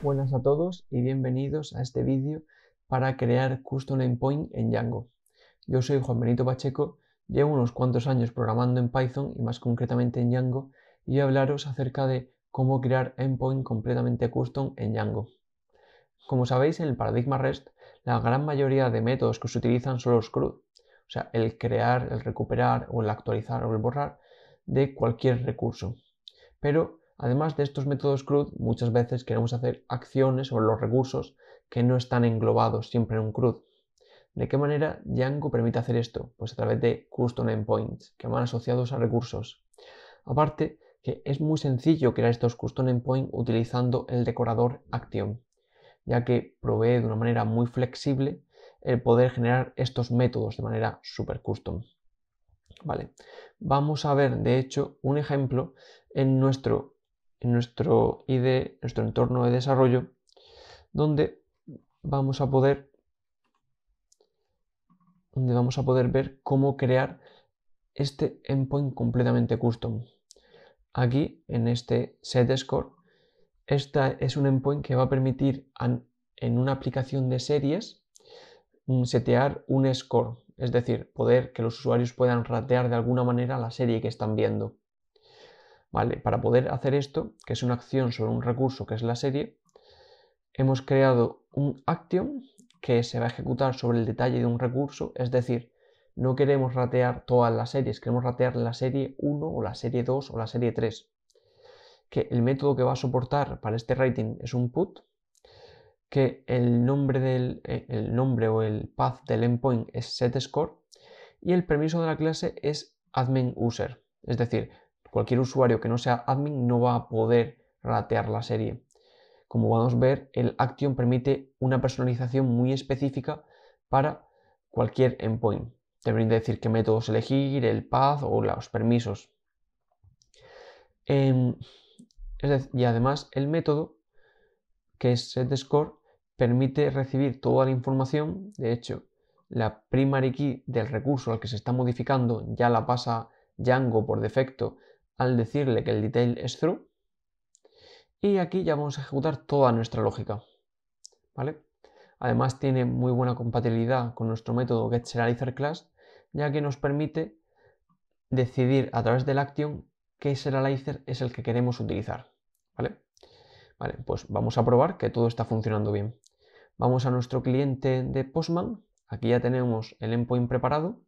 Buenas a todos y bienvenidos a este vídeo para crear Custom Endpoint en Django. Yo soy Juan Benito Pacheco, llevo unos cuantos años programando en Python y más concretamente en Django y voy hablaros acerca de cómo crear endpoint completamente custom en Django. Como sabéis, en el paradigma REST, la gran mayoría de métodos que se utilizan son los CRUD, o sea, el crear, el recuperar o el actualizar o el borrar de cualquier recurso. Pero Además de estos métodos CRUD, muchas veces queremos hacer acciones sobre los recursos que no están englobados siempre en un CRUD. ¿De qué manera Django permite hacer esto? Pues a través de custom endpoints, que van asociados a recursos. Aparte, que es muy sencillo crear estos custom endpoints utilizando el decorador Action, ya que provee de una manera muy flexible el poder generar estos métodos de manera super custom. Vale, vamos a ver de hecho un ejemplo en nuestro en nuestro ID, nuestro entorno de desarrollo, donde vamos a poder donde vamos a poder ver cómo crear este endpoint completamente custom. Aquí, en este set score, esta es un endpoint que va a permitir en una aplicación de series setear un score, es decir, poder que los usuarios puedan ratear de alguna manera la serie que están viendo. ¿vale? Para poder hacer esto, que es una acción sobre un recurso que es la serie, hemos creado un action que se va a ejecutar sobre el detalle de un recurso, es decir, no queremos ratear todas las series, queremos ratear la serie 1 o la serie 2 o la serie 3. Que el método que va a soportar para este rating es un put, que el nombre, del, eh, nombre o el path del endpoint es setScore y el permiso de la clase es admin user. Es decir, cualquier usuario que no sea admin no va a poder ratear la serie. Como vamos a ver, el Action permite una personalización muy específica para cualquier endpoint. Te decir qué métodos elegir, el path o los permisos. Em, y además el método, que es setScore, permite recibir toda la información. De hecho, la primary key del recurso al que se está modificando ya la pasa Django por defecto al decirle que el detail es true. Y aquí ya vamos a ejecutar toda nuestra lógica. ¿Vale? Además tiene muy buena compatibilidad con nuestro método getSerializerClass, ya que nos permite decidir a través del action qué serializer es el que queremos utilizar. ¿Vale? Vale, pues vamos a probar que todo está funcionando bien. Vamos a nuestro cliente de Postman, aquí ya tenemos el endpoint preparado,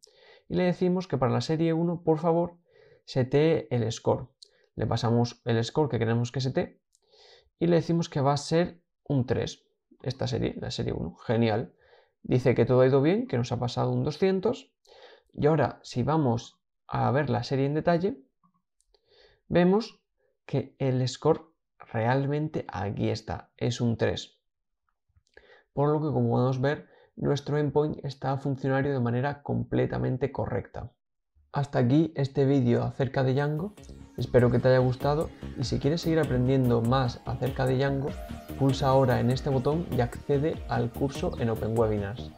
y le decimos que para la serie 1, por favor, setee el score. Le pasamos el score que queremos que sete y le decimos que va a ser un 3, esta serie, la serie 1. Genial. Dice que todo ha ido bien, que nos ha pasado un 200. Y ahora, si vamos a ver la serie en detalle, vemos que el score realmente aquí está, es un 3. Por lo que, como podemos ver, nuestro endpoint está funcionario de manera completamente correcta. Hasta aquí este vídeo acerca de Django, espero que te haya gustado y si quieres seguir aprendiendo más acerca de Django, pulsa ahora en este botón y accede al curso en OpenWebinars.